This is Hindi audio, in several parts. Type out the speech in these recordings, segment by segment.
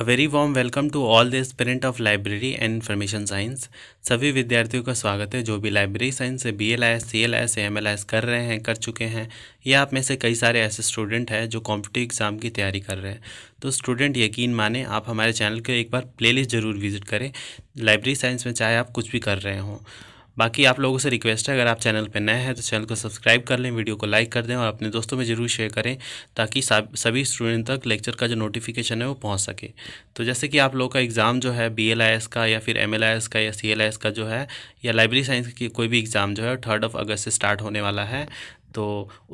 a very warm welcome to all the aspirant of library and information science सभी विद्यार्थियों का स्वागत है जो भी लाइब्रेरी साइंस से B L I S C L I S M L I S कर रहे हैं कर चुके हैं या आप में से कई सारे ऐसे स्टूडेंट हैं जो कॉम्पिटिव एग्जाम की तैयारी कर रहे हैं तो स्टूडेंट यकीन माने आप हमारे चैनल को एक बार प्लेलिस्ट ज़रूर विजिट करें लाइब्रेरी साइंस में चाहे आप कुछ भी कर रहे हों बाकी आप लोगों से रिक्वेस्ट है अगर आप चैनल पर नए हैं तो चैनल को सब्सक्राइब कर लें वीडियो को लाइक कर दें और अपने दोस्तों में ज़रूर शेयर करें ताकि सभी स्टूडेंट तक लेक्चर का जो नोटिफिकेशन है वो पहुँच सके तो जैसे कि आप लोगों का एग्ज़ाम जो है बी का या फिर एम का या सी का जो है या लाइब्रेरी साइंस की कोई भी एग्ज़ाम जो है थर्ड ऑफ अगस्त से स्टार्ट होने वाला है तो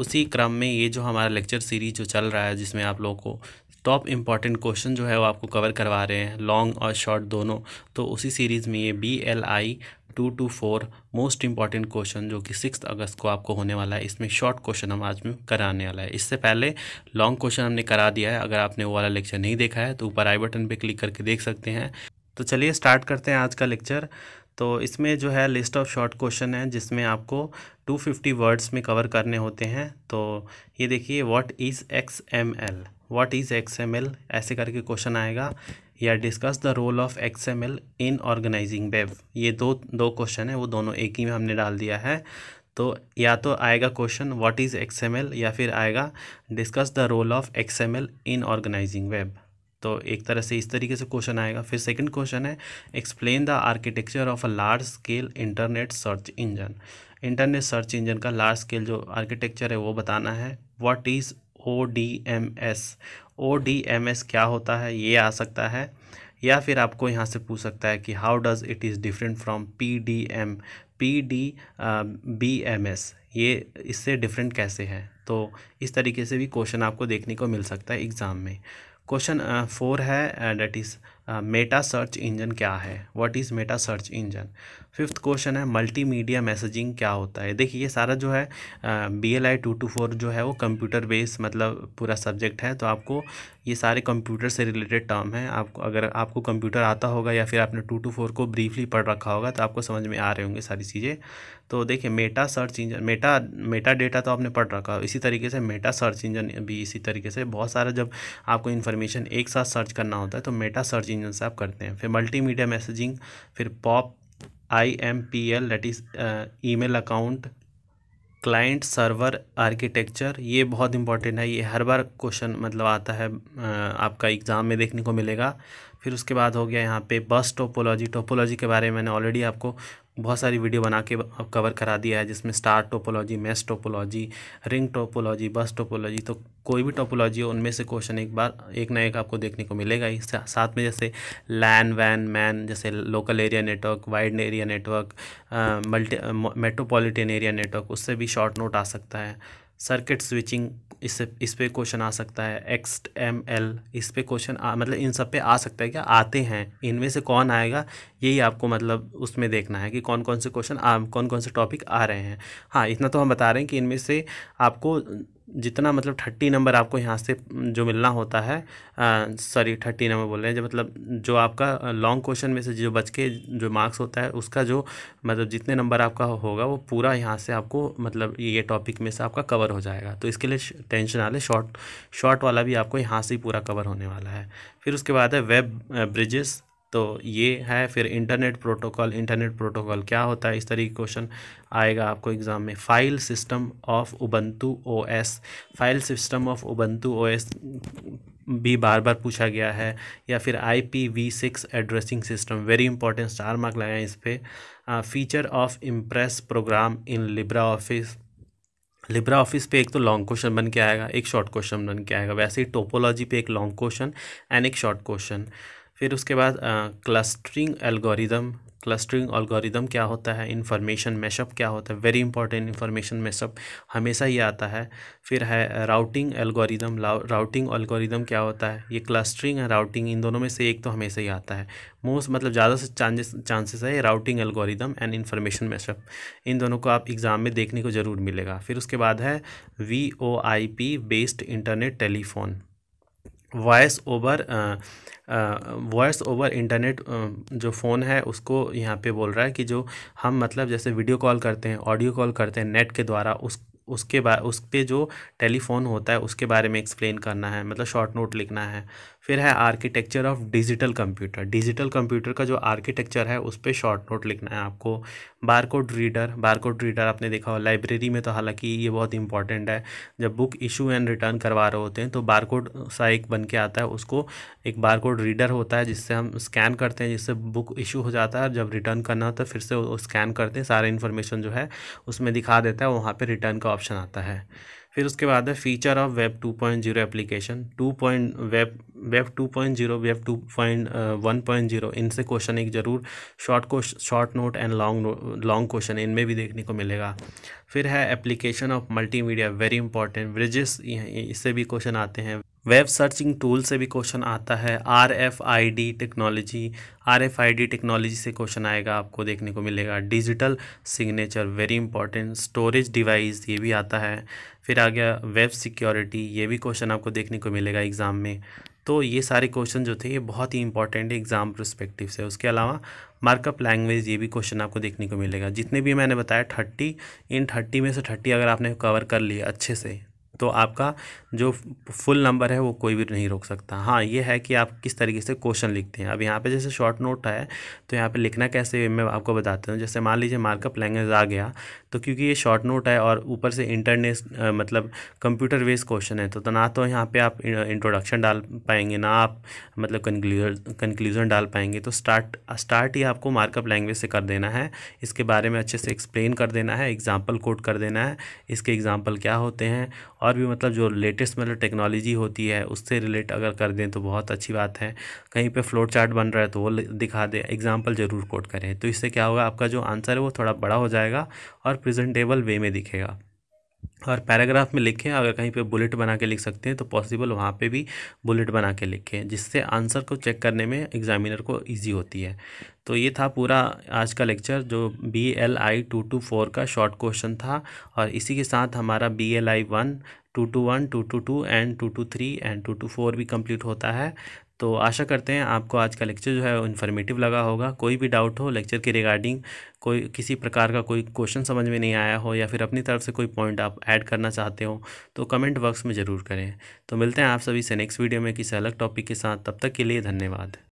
उसी क्रम में ये जो हमारा लेक्चर सीरीज जो चल रहा है जिसमें आप लोगों को टॉप इम्पॉर्टेंट क्वेश्चन जो है वो आपको कवर करवा रहे हैं लॉन्ग और शॉर्ट दोनों तो उसी सीरीज़ में ये B L I two two four most important question जो कि सिक्स अगस्त को आपको होने वाला है इसमें शॉर्ट क्वेश्चन हम आज में कराने वाला है इससे पहले लॉन्ग क्वेश्चन हमने करा दिया है अगर आपने वो वाला लेक्चर नहीं देखा है तो ऊपर आई बटन पर क्लिक करके देख सकते हैं तो चलिए स्टार्ट करते हैं आज का लेक्चर तो इसमें जो है लिस्ट ऑफ शॉर्ट क्वेश्चन है जिसमें आपको 250 वर्ड्स में कवर करने होते हैं तो ये देखिए what is X M L what is X M L ऐसे करके क्वेश्चन आएगा या discuss the role of X M L in organising web ये दो दो क्वेश्चन है वो दोनों एक ही में हमने डाल दिया है तो या तो आएगा question what is X M L या फिर आएगा discuss the role of X M L in organising web तो एक तरह से इस तरीके से क्वेश्चन आएगा फिर सेकंड क्वेश्चन है explain the architecture of a large scale internet search engine internet search engine का लार्ज स्केल जो आर्किटेक्चर है वो बताना है what is O D M S O D M S क्या होता है ये आ सकता है या फिर आपको यहाँ से पूछ सकता है कि how does it is different from P D M P D B M S ये इससे डिफरेंट कैसे है तो इस तरीके से भी क्वेश्चन आपको देखने को मिल सकता है एग्ज़ाम में क्वेश्चन फोर uh, है that uh, is meta search engine क्या है what is meta search engine fifth question है मल्टीमीडिया मैसेजिंग क्या होता है देखिए ये सारा जो है B L I two two four जो है वो कंप्यूटर बेस मतलब पूरा सब्जेक्ट है तो आपको ये सारे कंप्यूटर से रिलेटेड टर्म है आपको अगर आपको कंप्यूटर आता होगा या फिर आपने टू टू फोर को ब्रीफली पढ़ रखा होगा तो आपको समझ में आ रहे होंगे सारी चीज़ें तो देखिए meta search engine meta meta data तो आपने पढ़ रखा हो इसी तरीके से मेटा सर्च इंजन भी इसी तरीके से बहुत सारा जब आपको इन्फॉर्मेशन एक साथ सर्च करना होता है तो मेटा सर्च इंजन से आप करते हैं फिर मल्टीमीडिया मैसेजिंग फिर POP I M P L that is email account client server architecture ये बहुत इंपॉर्टेंट है ये हर बार क्वेश्चन मतलब आता है uh, आपका एग्ज़ाम में देखने को मिलेगा फिर उसके बाद हो गया यहाँ पे बस टोपोलॉजी टोपोलॉजी के बारे में मैंने ऑलरेडी आपको बहुत सारी वीडियो बना के कवर करा दिया है जिसमें star topology mesh topology ring topology bus topology तो कोई भी टोपोलॉजी हो उनमें से क्वेश्चन एक बार एक ना एक आपको देखने को मिलेगा ही साथ में जैसे लैन वैन मैन जैसे local area network wide area network multi metropolitan area network उससे भी शॉर्ट नोट आ सकता है सर्किट स्विचिंग इस इस पर क्वेश्चन आ सकता है एक्स एम एल इस पर क्वेश्चन मतलब इन सब पे आ सकता है क्या आते हैं इनमें से कौन आएगा यही आपको मतलब उसमें देखना है कि कौन कौन से क्वेश्चन कौन कौन से टॉपिक आ रहे हैं हाँ इतना तो हम बता रहे हैं कि इनमें से आपको जितना मतलब थर्टी नंबर आपको यहाँ से जो मिलना होता है सॉरी थर्टी नंबर बोल रहे हैं जो मतलब जो आपका लॉन्ग क्वेश्चन में से जो बच के जो मार्क्स होता है उसका जो मतलब जितने नंबर आपका होगा वो पूरा यहाँ से आपको मतलब ये टॉपिक में से आपका कवर हो जाएगा तो इसके लिए टेंशन आ ले शॉर्ट शॉर्ट वाला भी आपको यहाँ से ही पूरा कवर होने वाला है फिर उसके बाद है वेब ब्रिजेस तो ये है फिर इंटरनेट प्रोटोकॉल इंटरनेट प्रोटोकॉल क्या होता है इस तरीके क्वेश्चन आएगा आपको एग्ज़ाम में file system of Ubuntu OS file system of Ubuntu OS भी बार बार पूछा गया है या फिर I P V six addressing system very important star mark लगाए इस पर feature of Impress program in LibreOffice LibreOffice पे एक तो लॉन्ग क्वेश्चन बन के आएगा एक शॉर्ट क्वेश्चन बन के आएगा वैसे ही टोपोलॉजी पे एक लॉन्ग क्वेश्चन एंड एक शॉर्ट क्वेश्चन फिर उसके बाद क्लस्टरिंग एल्गोरिदम क्लस्टरिंग एल्गोरिदम क्या होता है इन्फॉर्मेशन मैशअप क्या होता है वेरी इंपॉर्टेंट इन्फॉर्मेशन मैशअप हमेशा ये आता है फिर है राउटिंग एल्गोरिदम राउटिंग एल्गोरिदम क्या होता है ये क्लस्टरिंग है राउटिंग इन दोनों में से एक तो हमेशा ही आता है मोस्ट मतलब ज़्यादा से चांसेस चांसेस है routing algorithm and information mashup इन दोनों को आप एग्ज़ाम में देखने को ज़रूर मिलेगा फिर उसके बाद है V O I P based internet telephone voice over voice over internet जो फ़ोन है उसको यहाँ पे बोल रहा है कि जो हम मतलब जैसे वीडियो कॉल करते हैं ऑडियो कॉल करते हैं नेट के द्वारा उस उसके बाद उस पर जो टेलीफोन होता है उसके बारे में एक्सप्लेन करना है मतलब शॉर्ट नोट लिखना है फिर है architecture of digital computer digital computer का जो आर्किटेक्चर है उस पर शॉर्ट नोट लिखना है आपको बारकोड रीडर बारकोड रीडर आपने देखा हो लाइब्रेरी में तो हालांकि ये बहुत इंपॉर्टेंट है जब बुक इशू एंड रिटर्न करवा रहे होते हैं तो बारकोड सा एक बन के आता है उसको एक बारकोड रीडर होता है जिससे हम स्कैन करते हैं जिससे बुक इशू हो जाता है जब रिटर्न करना होता तो है फिर से स्कैन करते हैं सारा इन्फॉर्मेशन जो है उसमें दिखा देता है वहाँ पर रिटर्न का ऑप्शन आता है फिर उसके बाद है feature of web two point zero application two point web web two point zero web two point one point zero इनसे क्वेश्चन एक ज़रूर short question short note and long long question इनमें भी देखने को मिलेगा फिर है application of multimedia very important bridges इससे भी क्वेश्चन आते हैं वेब सर्चिंग टूल से भी क्वेश्चन आता है R F I D technology R F I D technology से क्वेश्चन आएगा आपको देखने को मिलेगा digital signature very important storage device ये भी आता है फिर आ गया वेब सिक्योरिटी ये भी क्वेश्चन आपको देखने को मिलेगा एग्ज़ाम में तो ये सारे क्वेश्चन जो थे ये बहुत ही इंपॉर्टेंट है एग्ज़ाम प्रस्पेक्टिव से उसके अलावा मार्कअप लैंग्वेज ये भी क्वेश्चन आपको देखने को मिलेगा जितने भी मैंने बताया थर्टी इन थर्टी में से थर्टी अगर आपने कवर कर लिए अच्छे से तो आपका जो फुल नंबर है वो कोई भी नहीं रोक सकता हाँ ये है कि आप किस तरीके से क्वेश्चन लिखते हैं अब यहाँ पे जैसे शॉर्ट नोट है तो यहाँ पे लिखना कैसे मैं आपको बताता हूँ जैसे मान लीजिए मार्कअप लैंग्वेज आ गया तो क्योंकि ये शॉर्ट नोट है और ऊपर से इंटरनेट मतलब कंप्यूटर बेस्ड क्वेश्चन है तो, तो ना तो यहाँ पर आप इंट्रोडक्शन डाल पाएंगे ना आप मतलब कंक्लूजन डाल पाएंगे तो स्टार्ट स्टार्ट ही आपको मार्कअप लैंग्वेज से कर देना है इसके बारे में अच्छे से एक्सप्लेन कर देना है एग्जाम्पल कोड कर देना है इसके एग्जाम्पल क्या होते हैं और और भी मतलब जो लेटेस्ट मतलब टेक्नोलॉजी होती है उससे रिलेट अगर कर दें तो बहुत अच्छी बात है कहीं पे फ्लोर चार्ट बन रहा है तो वो दिखा दें एग्जाम्पल ज़रूर कोट करें तो इससे क्या होगा आपका जो आंसर है वो थोड़ा बड़ा हो जाएगा और प्रेजेंटेबल वे में दिखेगा और पैराग्राफ में लिखें अगर कहीं पे बुलेट बना के लिख सकते हैं तो पॉसिबल वहाँ पे भी बुलेट बना के लिखें जिससे आंसर को चेक करने में एग्जामिनर को इजी होती है तो ये था पूरा आज का लेक्चर जो B L I two two four का शॉर्ट क्वेश्चन था और इसी के साथ हमारा B L I one two two one two two two and two two three and two two four भी कम्प्लीट होता है तो आशा करते हैं आपको आज का लेक्चर जो है इन्फॉर्मेटिव लगा होगा कोई भी डाउट हो लेक्चर के रिगार्डिंग कोई किसी प्रकार का कोई क्वेश्चन समझ में नहीं आया हो या फिर अपनी तरफ से कोई पॉइंट आप ऐड करना चाहते हो तो कमेंट बॉक्स में ज़रूर करें तो मिलते हैं आप सभी से नेक्स्ट वीडियो में किसी अलग टॉपिक के साथ तब तक के लिए धन्यवाद